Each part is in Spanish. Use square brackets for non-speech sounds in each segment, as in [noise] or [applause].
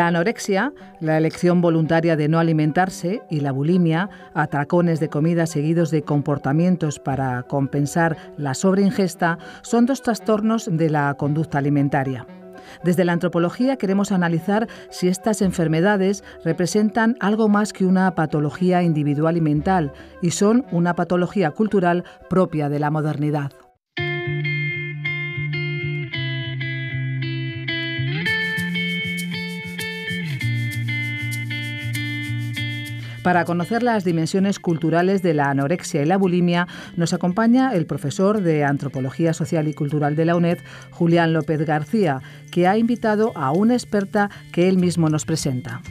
La anorexia, la elección voluntaria de no alimentarse y la bulimia, atracones de comida seguidos de comportamientos para compensar la sobreingesta, son dos trastornos de la conducta alimentaria. Desde la antropología queremos analizar si estas enfermedades representan algo más que una patología individual y mental y son una patología cultural propia de la modernidad. Para conocer las dimensiones culturales de la anorexia y la bulimia, nos acompaña el profesor de Antropología Social y Cultural de la UNED, Julián López García, que ha invitado a una experta que él mismo nos presenta.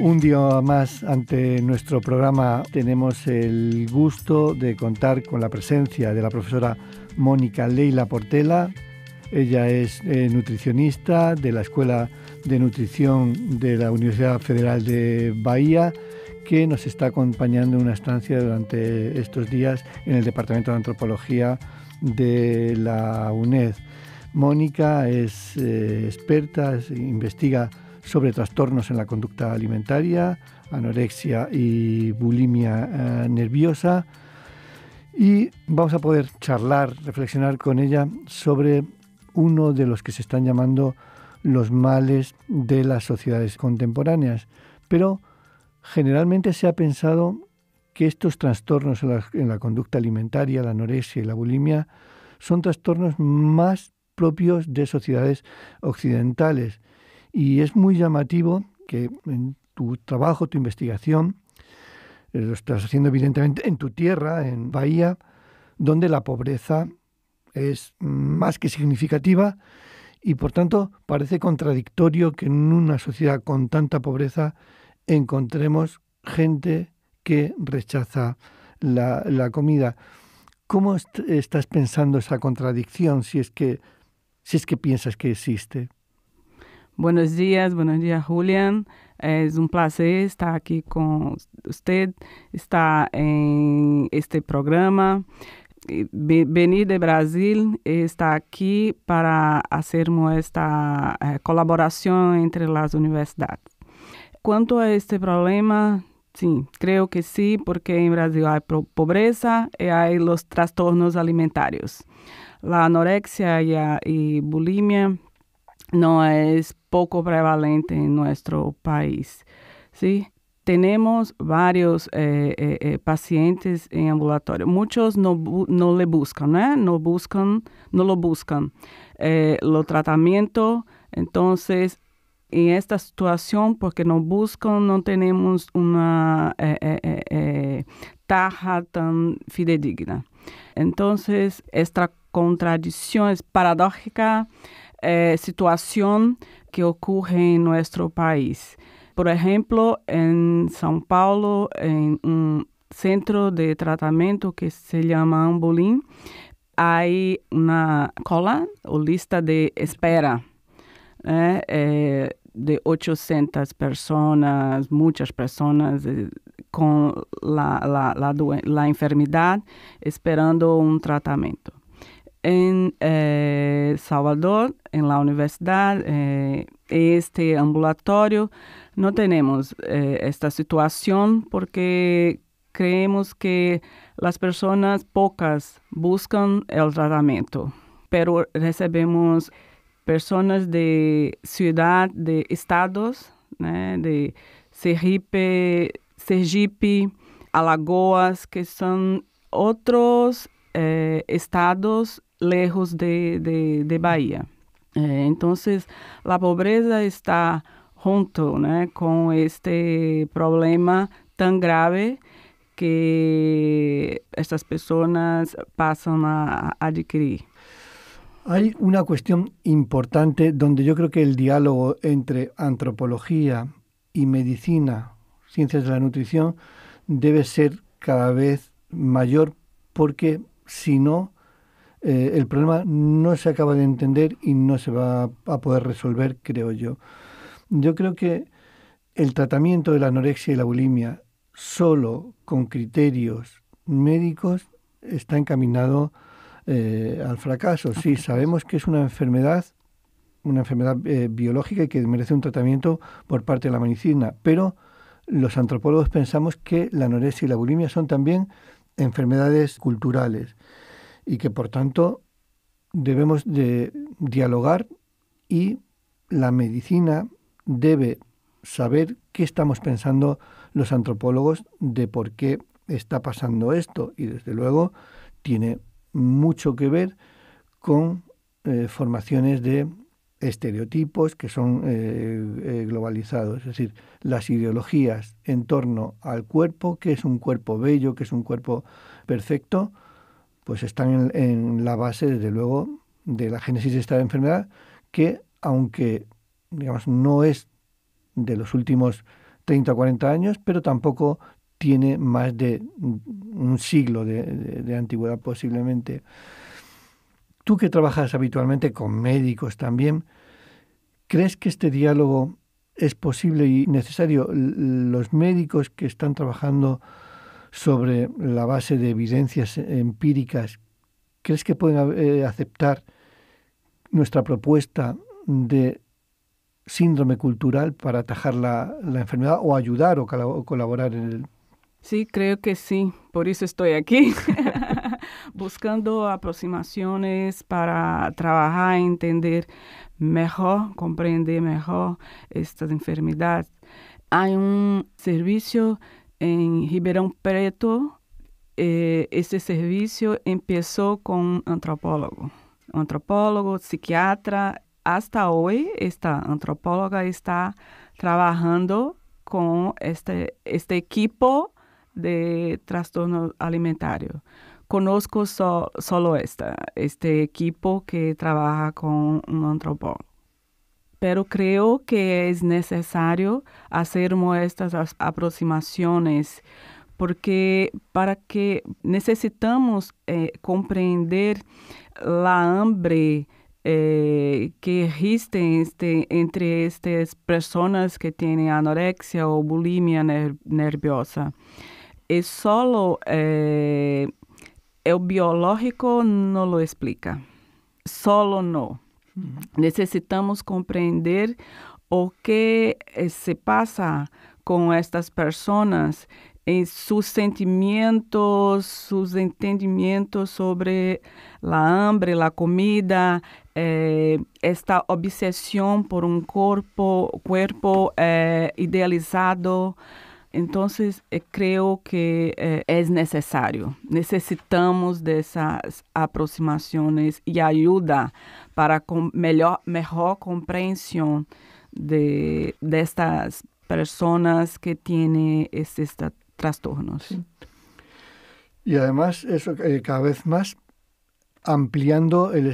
Un día más ante nuestro programa tenemos el gusto de contar con la presencia de la profesora Mónica Leila Portela, ella es eh, nutricionista de la Escuela de Nutrición de la Universidad Federal de Bahía, que nos está acompañando en una estancia durante estos días en el Departamento de Antropología de la UNED. Mónica es eh, experta, investiga sobre trastornos en la conducta alimentaria, anorexia y bulimia eh, nerviosa. Y vamos a poder charlar, reflexionar con ella sobre uno de los que se están llamando los males de las sociedades contemporáneas. Pero generalmente se ha pensado que estos trastornos en la, conducta alimentaria, la anorexia y la bulimia, son trastornos más propios de sociedades occidentales. Y es muy llamativo que en tu trabajo, tu investigación, eh, lo estás haciendo evidentemente en tu tierra, en Bahía, donde la pobreza es más que significativa y por tanto parece contradictorio que en una sociedad con tanta pobreza encontremos gente que rechaza la, comida. ¿Cómo estás pensando esa contradicción si es que si es que piensas que existe? Buenos días, buenos días Julian. Es un placer estar aquí con usted, Está en este programa venir de Brasil está aquí para hacer esta eh, colaboración entre las universidades. Cuanto a este problema, sí, creo que sí, porque en Brasil hay pobreza y hay los trastornos alimentarios. La anorexia y, y bulimia no es poco prevalente en nuestro país. ¿sí? tenemos varios eh, eh, eh, pacientes en ambulatorio. Muchos no, no le buscan, ¿eh? no buscan, no lo buscan. Eh, lo tratamiento, entonces, en esta situación, porque no buscan, no tenemos una eh, taja tan fidedigna. Entonces, esta contradicción es paradójica situación que ocurre en nuestro país. Por exemplo em São Paulo, em um centro de tratamento que se chama Ambulim há uma cola ou lista de espera né? é, de 800 pessoas muitas pessoas eh, com la, la, la, la esperando um tratamento em eh, Salvador, em la universidade, eh, este ambulatório no tenemos eh, esta situación porque creemos que las personas pocas buscan el tratamiento, pero recebemos personas de ciudad, de estados, né, de Sergipe, Sergipe, Alagoas, que são outros eh, estados lejos de, de, de Bahia. Eh, então, a pobreza está junto con este problema tan grave que estas personas pasan a adquirir. Hay una cuestión importante donde yo creo que el diálogo entre antropología y medicina, ciencias de la nutrición, debe ser cada vez mayor porque si no, eh, el problema no se acaba de entender y no se va a poder resolver, creo yo. Yo creo que el tratamiento de la anorexia y la bulimia solo con criterios médicos está encaminado eh, al fracaso. Sí, sabemos que es una enfermedad, una enfermedad eh, biológica y que merece un tratamiento por parte de la medicina, pero los antropólogos pensamos que la anorexia y la bulimia son también enfermedades culturales y que por tanto debemos de dialogar y la medicina debe saber qué estamos pensando los antropólogos de por qué está pasando esto y desde luego tiene mucho que ver con eh, formaciones de estereotipos que son eh, eh, globalizados, es decir, las ideologías en torno al cuerpo, que es un cuerpo bello, que es un cuerpo perfecto, pues están en la base, desde luego, de la génesis de esta enfermedad, que aunque digamos, no es de los últimos 30 o 40 años, pero tampoco tiene más de un siglo de, de antigüedad posiblemente. Tú que trabajas habitualmente con médicos también, ¿crees que este diálogo es posible y necesario? Los médicos que están trabajando sobre la base de evidencias empíricas, ¿crees que pueden eh, aceptar nuestra propuesta de síndrome cultural para atajar la, enfermedad o ayudar o, colaborar en el... Sí, creo que sí, por eso estoy aquí, [laughs] buscando aproximaciones para trabajar, e entender mejor, comprender mejor estas enfermedades Hay un servicio en Ribeirão Preto, este servicio empezó con un antropólogo, antropólogo, psiquiatra, hasta hoy esta antropóloga está trabajando con este, este equipo de trastorno alimentario. Conozco solo esta, este equipo que trabaja con un antropólogo. Pero creo que es necesario hacer estas aproximaciones porque para que necesitamos eh, comprender la hambre, eh, que existe este, entre estas personas que tienen anorexia o bulimia ner nerviosa. é solo eh, el biológico no lo explica, solo no. Necessitamos compreender Necesitamos o que eh, se pasa con estas personas en sus sentimientos, sus entendimientos sobre la hambre, la comida, Eh, esta obsesión por un cuerpo, cuerpo eh, idealizado. Entonces eh, creo que es necesario, necesitamos de esas aproximaciones y ayuda para con mejor, comprensión de, estas personas que tienen este, estos trastornos. Y además, eso cada vez más ampliando el,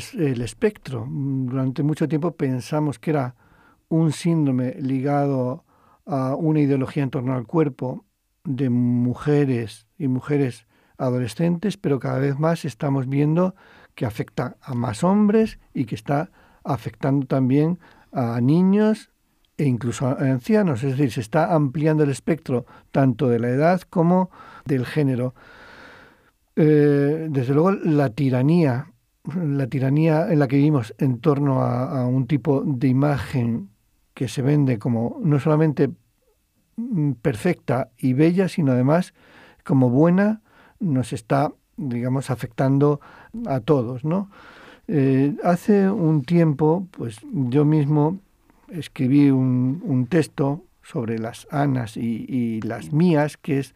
espectro. Durante mucho tiempo pensamos que era un síndrome ligado a una ideología en torno al cuerpo de mujeres y mujeres adolescentes, pero cada vez más estamos viendo que afecta a más hombres y que está afectando también a niños e incluso a ancianos, es decir, se está ampliando el espectro tanto de la edad como del género. Eh, desde luego la tiranía, la tiranía en la que vivimos en torno a, un tipo de imagen que se vende como no solamente mm, perfecta y bella, sino además como buena, nos está, digamos, afectando a todos, ¿no? Eh, hace un tiempo, pues yo mismo escribí un, texto sobre las Anas y, las mías, que es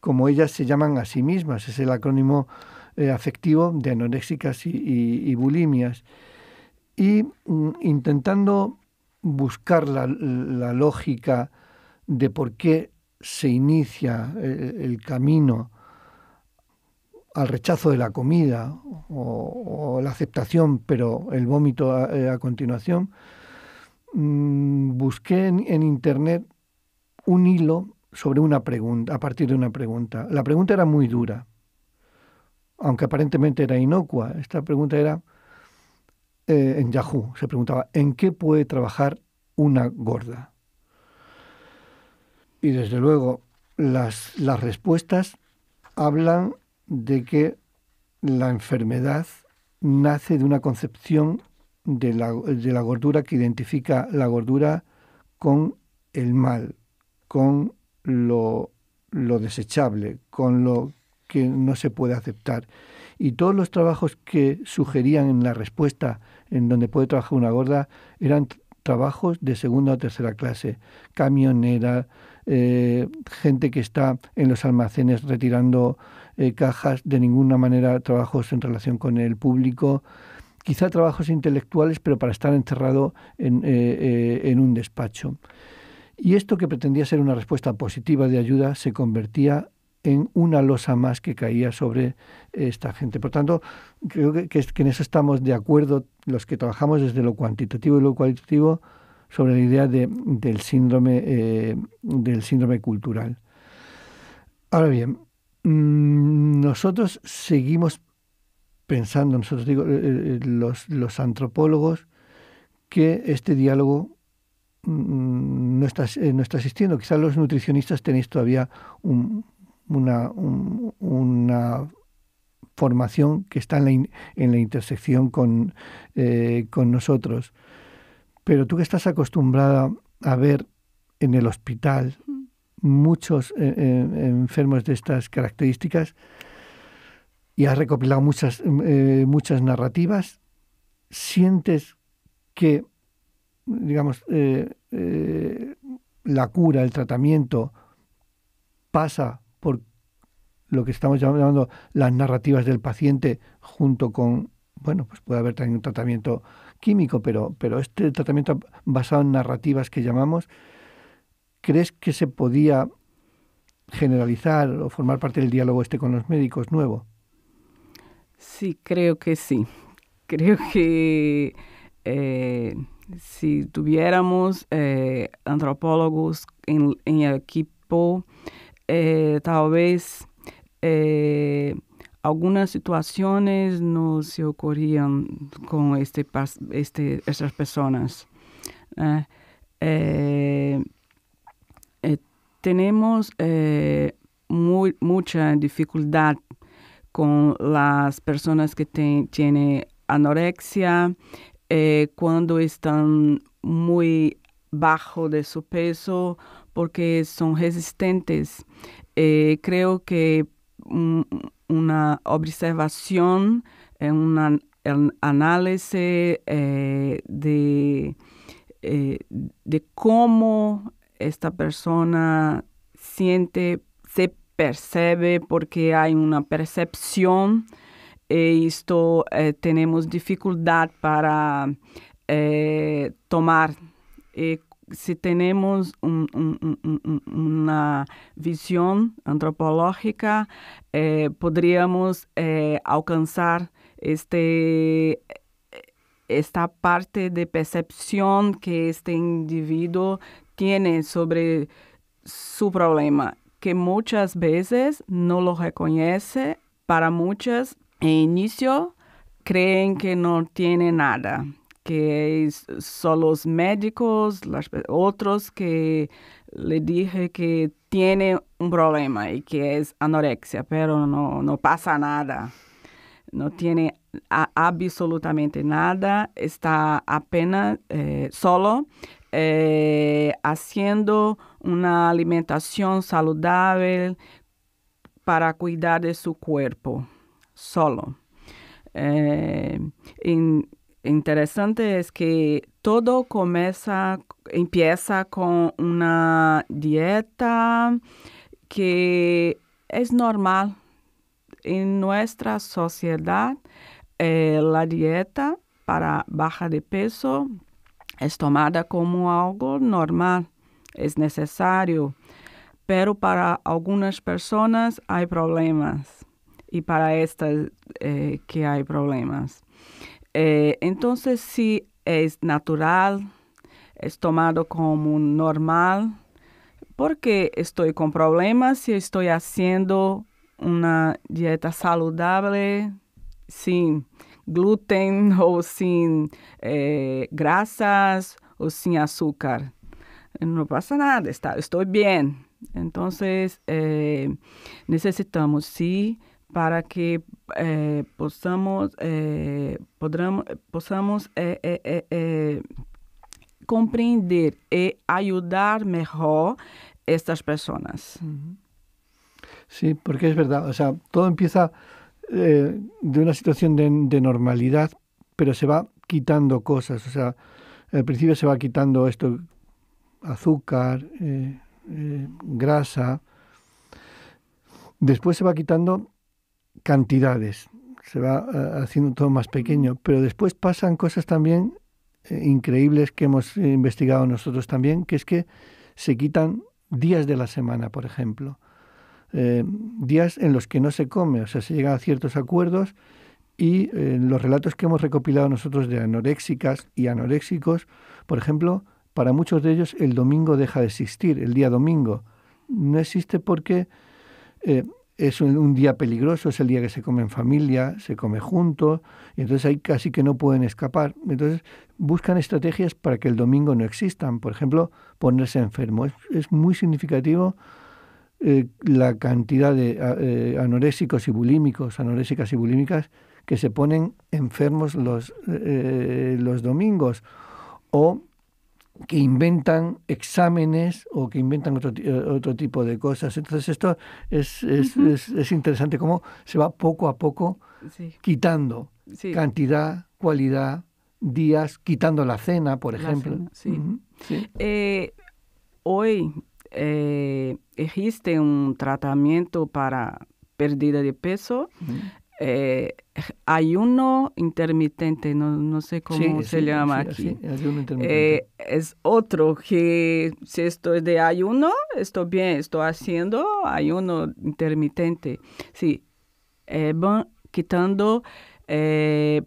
como ellas se llaman a sí mismas. Es el acrónimo eh, afectivo de anoréxicas y, bulimias. Y mm, intentando buscar la, lógica de por qué se inicia eh, el, camino al rechazo de la comida o, la aceptación, pero el vómito a, eh, continuación, mm, busqué en Internet un hilo sobre una pregunta, a partir de una pregunta. La pregunta era muy dura, aunque aparentemente era inocua. Esta pregunta era eh, en Yahoo. Se preguntaba, ¿en qué puede trabajar una gorda? Y desde luego, las, las respuestas hablan de que la enfermedad nace de una concepción de la, de la gordura que identifica la gordura con el mal, con lo, desechable, con lo que no se puede aceptar. Y todos los trabajos que sugerían en la respuesta en donde puede trabajar una gorda eran trabajos de segunda o tercera clase, camionera, eh, gente que está en los almacenes retirando eh, cajas, de ninguna manera trabajos en relación con el público, quizá trabajos intelectuales, pero para estar encerrado en eh, un despacho. Y esto que pretendía ser una respuesta positiva de ayuda se convertía en una losa más que caía sobre eh, esta gente. Por tanto, creo que, en eso estamos de acuerdo los que trabajamos desde lo cuantitativo y lo cualitativo sobre la idea del, síndrome, eh, del síndrome cultural. Ahora bien, mm, nosotros seguimos pensando, nosotros digo, eh, los, los antropólogos, que este diálogo Mm, no está, eh, no asistiendo. Quizás los nutricionistas tenéis todavía una, formación que está en la, intersección con, eh, con nosotros. Pero tú que estás acostumbrada a ver en el hospital muchos eh, enfermos de estas características y has recopilado muchas, muchas narrativas, sientes que digamos, eh, eh, la cura, el tratamiento pasa por lo que estamos llamando las narrativas del paciente junto con, bueno, pues puede haber también un tratamiento químico, pero, pero este tratamiento basado en narrativas que llamamos, ¿crees que se podía generalizar o formar parte del diálogo este con los médicos nuevo? Sí, creo que sí. Creo que... Eh, si tuviéramos eh, antropólogos en, en equipo, eh, tal vez eh, algunas situaciones no se ocurrían con este, este estas personas. tenemos mucha dificultad con las personas que tienen anorexia, eh, cuando están muy bajo de su peso porque son resistentes. Eh, creo que una observación, eh, un análisis de, de cómo esta persona siente, se percibe, porque hay una percepción esto eh, tenemos dificultad para eh, tomar. Eh, si tenemos una visión antropológica, podríamos alcanzar este, esta parte de percepción que este individuo tiene sobre su problema, que muchas veces no lo reconoce, para muchas en inicio creen que no tiene nada, que son los médicos, otros que le dije que tiene un problema y que es anorexia, pero no, pasa nada. No tiene absolutamente nada, está apenas eh, solo eh, haciendo una alimentación saludable para cuidar de su cuerpo. solo. Eh, in, interessante é que todo começa, empieza com uma dieta que é normal em nossa sociedade. Eh, a dieta para baixa de peso é tomada como algo normal, é necessário, pero para algumas pessoas há problemas y para estas eh, que hay problemas. Eh, entonces, si es natural, es tomado como normal, porque estoy con problemas si estoy haciendo una dieta saludable sin gluten [laughs] o sin eh, grasas o sin azúcar. No pasa nada, estoy bien. Entonces, necesitamos sí para que eh, podamos eh, eh, comprender y ayudar mejor estas personas. Sí, porque es verdad, o sea, todo empieza de una situación de, normalidad, pero se va quitando cosas, o sea, al principio se va quitando esto, azúcar, grasa, después se va quitando cantidades, se va eh, haciendo todo más pequeño, pero después pasan cosas también eh, increíbles que hemos eh, investigado nosotros también, que es que se quitan días de la semana, por ejemplo, días en los que no se come, o sea, se llegan a ciertos acuerdos y los relatos que hemos recopilado nosotros de anoréxicas y anoréxicos, por ejemplo, para muchos de ellos el domingo deja de existir, el día domingo. No existe porque es un, día peligroso, es el día que se come en familia, se come juntos, y entonces ahí casi que no pueden escapar. Entonces buscan estrategias para que el domingo no existan, por ejemplo, ponerse enfermo. Es, muy significativo eh, la cantidad de eh, anorésicos y bulímicos, anorésicas y bulímicas, que se ponen enfermos los, eh, los domingos. O que inventan exámenes o que inventan otro, eh, otro tipo de cosas. Entonces esto es, interesante cómo se va poco a poco quitando cantidad, cualidad, días, quitando la cena, por ejemplo. Eh, hoy eh, existe un tratamiento para pérdida de peso. Eh, ayuno intermitente, no, no sé cómo se llama aquí. Ayuno intermitente. Eh, es otro que si estoy de ayuno, estoy bien, estoy haciendo ayuno intermitente. Sí, eh, van quitando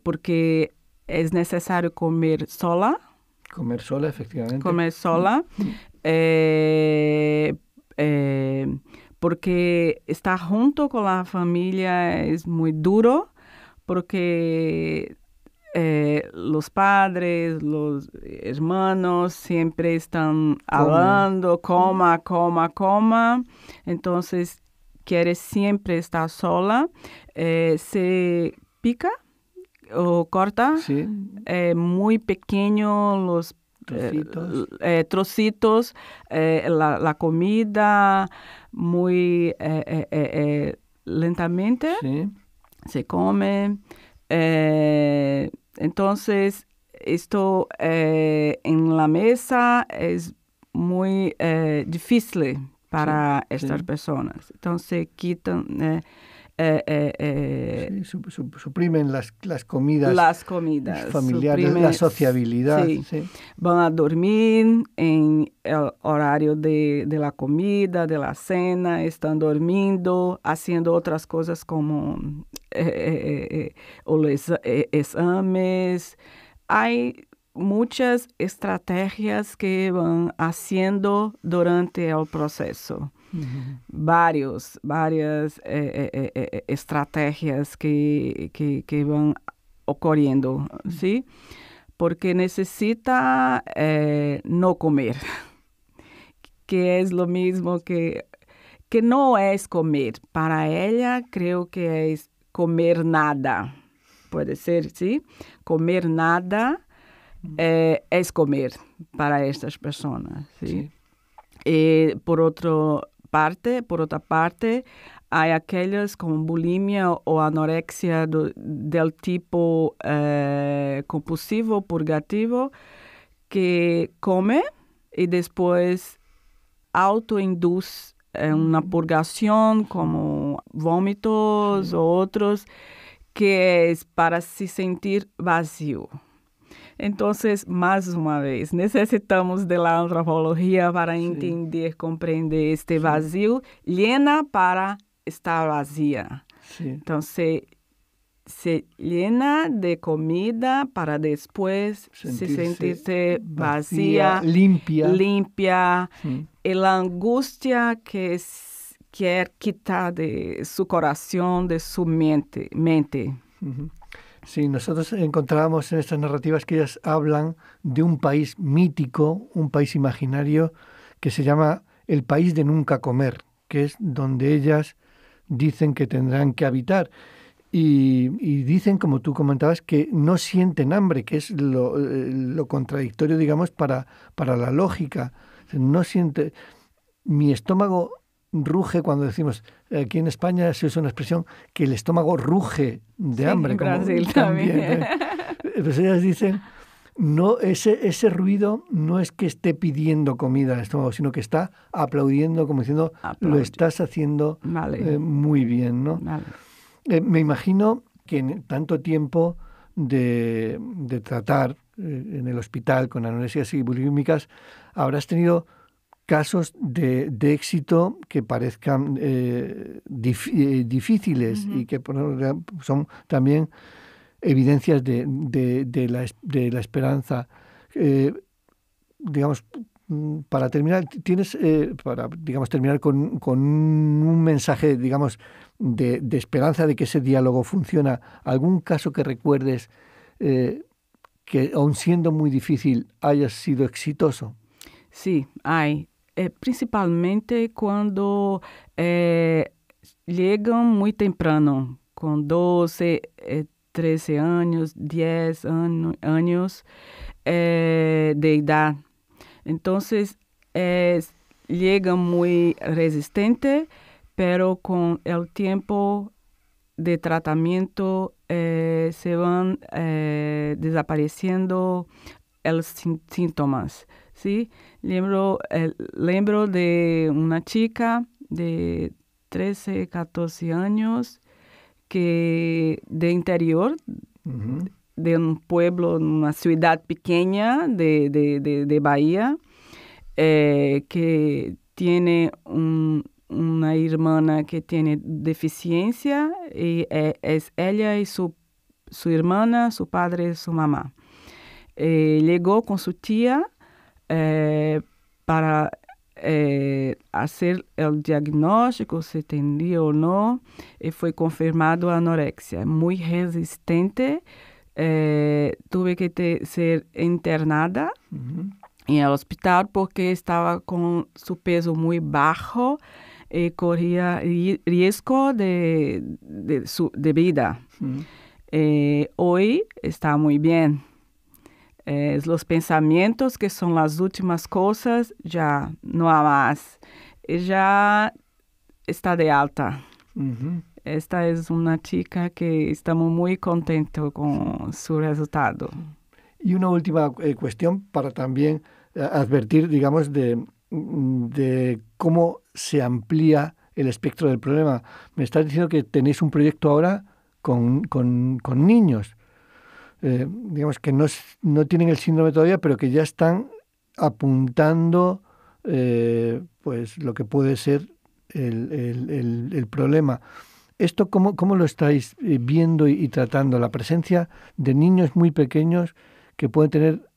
porque es necesario comer sola. Comer sola, efectivamente. Comer sola. Mm porque estar junto con la familia es muy duro, porque eh, los padres, los hermanos siempre están hablando, coma, coma, coma. Entonces, quiere siempre estar sola. Eh, se pica o corta. Eh, muy pequeño los trocitos, eh, eh, trocitos eh, la, comida muy lentamente se come. entonces, esto en la mesa es muy difícil para estas personas. Entonces, quitan eh, eh, eh, suprimen las, comidas. Familiares, la sociabilidad. Van a dormir en el horario de, de, la comida, de la cena, están durmiendo, haciendo otras cosas como los exámenes. Hay muchas estrategias que van haciendo durante el proceso. Varios, varias eh, eh, eh, estrategias que, van ocurriendo, ¿sí? Porque necesita no comer, [laughs] que es lo mismo que, que no es comer. Para ella creo que es comer nada, puede ser, ¿sí? Comer nada é, é es comer para estas pessoas e por outra parte, por outra parte, há aquelas com bulimia ou anorexia do, del tipo é, compulsivo, purgativo, que come e depois auto autoinduce uhum. uma purgação como vômitos ou outros que é para se sentir vazio Entonces, más una vez, necesitamos de la antropología para entender, comprender este vacío, llena para estar vacía. Entonces, se llena de comida para después sentirse vacía, limpia. limpia la angustia que es, quiere quitar de su corazón, de su mente. Sí, nosotros encontrábamos en estas narrativas que ellas hablan de un país mítico, un país imaginario que se llama el país de nunca comer, que es donde ellas dicen que tendrán que habitar. Y, dicen, como tú comentabas, que no sienten hambre, que es lo, eh, contradictorio, digamos, para, para la lógica. No siente, mi estómago ruge cuando decimos eh, aquí en España se usa una expresión que el estómago ruge de hambre. En Brasil también. ¿eh? Pues ellas dicen no ese, ese ruido no es que esté pidiendo comida al estómago, sino que está aplaudiendo, como diciendo, lo estás haciendo eh, muy bien, me imagino que en tanto tiempo de, tratar en el hospital con anorexias y bulímicas, habrás tenido casos de, de éxito que parezcan eh, eh, difíciles y que son también evidencias de, de, de la, esperanza. Eh, digamos, para terminar, tienes, para digamos, terminar con, un mensaje, digamos, de, esperanza de que ese diálogo funciona, algún caso que recuerdes que aun siendo muy difícil haya sido exitoso. Sí, hay. é, principalmente quando é, chegam muito temprano, com 12, 13 é, anos, 10 ano, anos é, de idade. Então, é, chegam muito resistente, pero com o tempo de tratamento eh, se van desaparecendo os los síntomas. ¿sí? Lembro, de una chica de 13, 14 años que de interior, de un pueblo, una ciudad pequeña de, Bahía, eh, que tiene una hermana que tiene deficiencia y eh, es ella y su, hermana, su padre, su mamá. Eh, llegó con su tía eh, para eh, hacer el diagnóstico si tenía o no y fue confirmado anorexia muy resistente eh, tuve que ser internada en el hospital porque estaba con su peso muy bajo y corría riesgo de, su, vida hoy está muy bien eh, los pensamientos que son las últimas cosas, ya no hay más. Eh, ya está de alta. Esta es una chica que estamos muy contentos con su resultado. Y una última eh, cuestión para también advertir, digamos, de, de cómo se amplía el espectro del problema. Me estás diciendo que tenéis un proyecto ahora con, con, con niños. Eh, digamos, que no, no tienen el síndrome todavía, pero que ya están apuntando eh, pues lo que puede ser el, el, el, problema. ¿Esto cómo, cómo, lo estáis eh, viendo y, tratando? La presencia de niños muy pequeños que pueden tener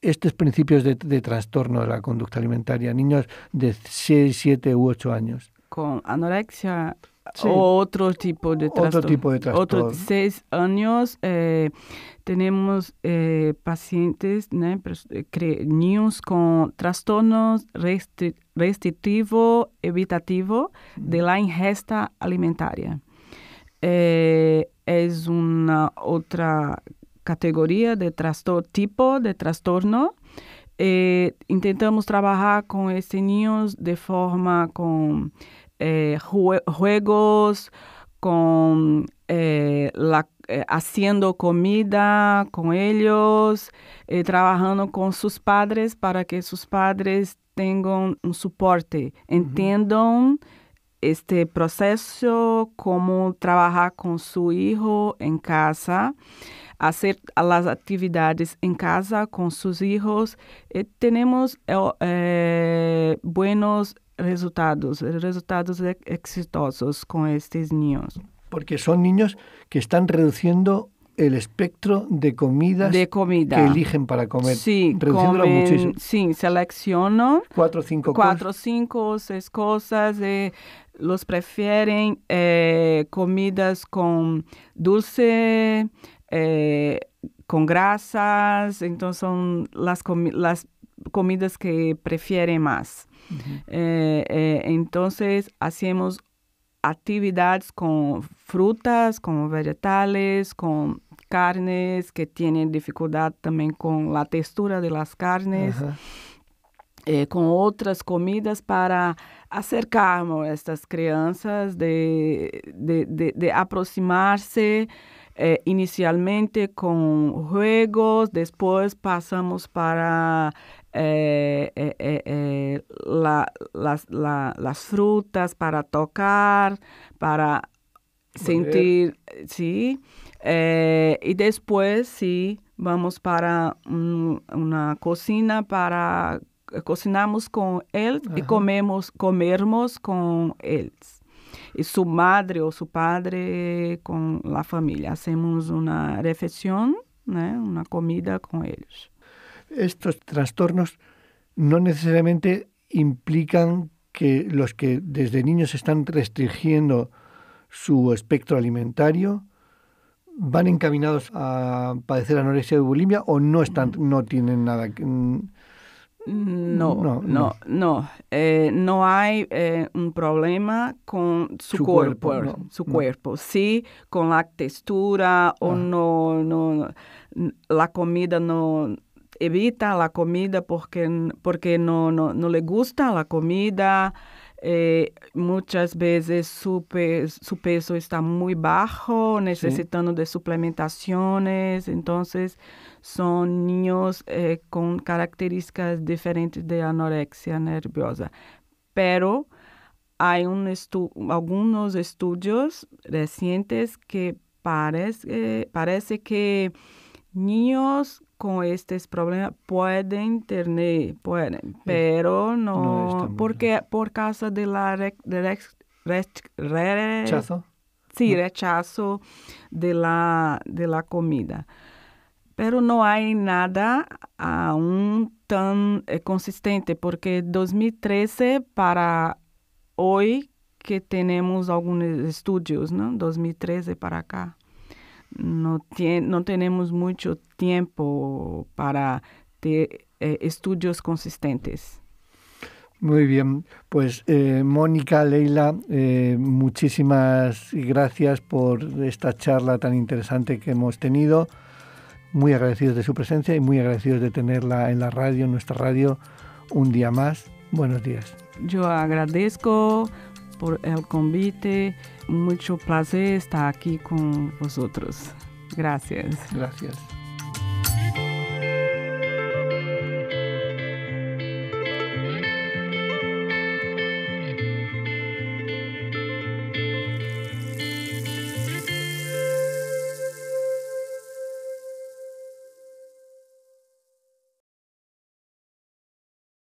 estos principios de, de trastorno de la conducta alimentaria, niños de 6, 7 u 8 años. Con anorexia otro tipo de trastorno. Otro tipo de trastorno. seis años eh, tenemos eh, pacientes, eh, niños con trastornos restrictivo, evitativo de la ingesta alimentaria. es una otra categoría de trastorno, tipo de trastorno. intentamos trabajar con estos niños de forma con eh, juegos, con eh, eh, haciendo comida con ellos, trabajando con sus padres para que sus padres tengan un soporte, entiendan este proceso, cómo trabajar con su hijo en casa, hacer las actividades en casa con sus hijos. tenemos buenos resultados, resultados e-, exitosos con estos niños? Porque son niños que están reduciendo el espectro de comidas de comida. que eligen para comer. Sí, muchísimo. Sí, selecciono cuatro o cinco, cuatro, cinco seis cosas. Eh, los prefieren eh, comidas con dulce, eh, con grasas, entonces son las, las comidas que prefieren más. Eh, eh, entonces hacemos actividades con frutas, con vegetales, con carnes que tienen dificultad también con la textura de las carnes. Eh, con otras comidas para acercarnos a estas crianzas, de, aproximarse inicialmente con juegos, después pasamos para eh, eh, eh, las, frutas para tocar, para sentir, sí. y después, sí, vamos para una cocina para cocinamos con él y comemos comemos con él y su madre o su padre con la familia. Hacemos una refección una comida con ellos. Estos trastornos no necesariamente implican que los que desde niños están restringiendo su espectro alimentario van encaminados a padecer anorexia de bulimia o no están no tienen nada que... no, no, no. no eh, hay eh, un problema con su, cuerpo, su cuerpo, sí, con la textura o ah. no, no, la comida no, evita la comida porque, porque no, no, le gusta la comida. Eh, muchas veces su, su, peso está muy bajo, necesitando de suplementaciones. Entonces, son niños eh, con características diferentes de anorexia nerviosa. Pero hay un algunos estudios recientes que parece, parece que niños con estos problemas pueden tener, pueden, pero no, porque por causa de la rechazo. Sí, rechazo de la, comida. Pero no hay nada aún tan eh, consistente porque 2013 para hoy que tenemos algunos estudios, ¿no? 2013 para acá no, no tenemos mucho tiempo para eh, estudios consistentes. Muy bien, pues eh, Mónica, Leila, eh, muchísimas gracias por esta charla tan interesante que hemos tenido. Muy agradecidos de su presencia y muy agradecidos de tenerla en la radio, en nuestra radio, un día más. Buenos días. Yo agradezco por el convite. Muito prazer estar aqui com vosotros. Gracias. Gracias.